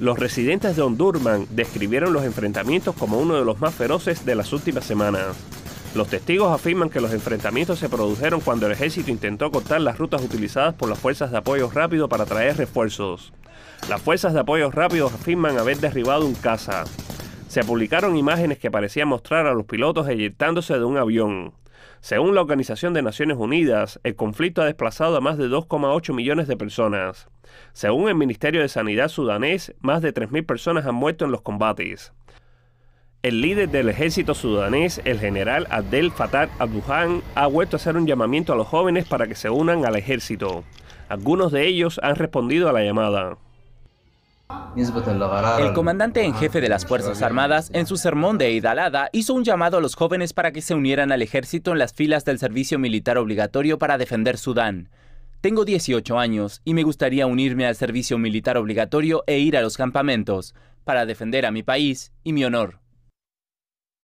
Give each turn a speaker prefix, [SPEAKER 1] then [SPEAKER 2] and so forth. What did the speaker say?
[SPEAKER 1] Los residentes de Ondurman describieron los enfrentamientos como uno de los más feroces de las últimas semanas. Los testigos afirman que los enfrentamientos se produjeron cuando el ejército intentó cortar las rutas utilizadas por las fuerzas de apoyo rápido para traer refuerzos. Las fuerzas de apoyo rápido afirman haber derribado un caza. Se publicaron imágenes que parecían mostrar a los pilotos eyectándose de un avión. Según la Organización de Naciones Unidas, el conflicto ha desplazado a más de 2,8 millones de personas. Según el Ministerio de Sanidad sudanés, más de 3.000 personas han muerto en los combates. El líder del ejército sudanés, el general Abdel Fattah Abduhan, ha vuelto a hacer un llamamiento a los jóvenes para que se unan al ejército. Algunos de ellos han respondido a la llamada.
[SPEAKER 2] El comandante en jefe de las Fuerzas Armadas, en su sermón de Eidalada, hizo un llamado a los jóvenes para que se unieran al ejército en las filas del servicio militar obligatorio para defender Sudán. Tengo 18 años y me gustaría unirme al servicio militar obligatorio e ir a los campamentos para defender a mi país y mi honor.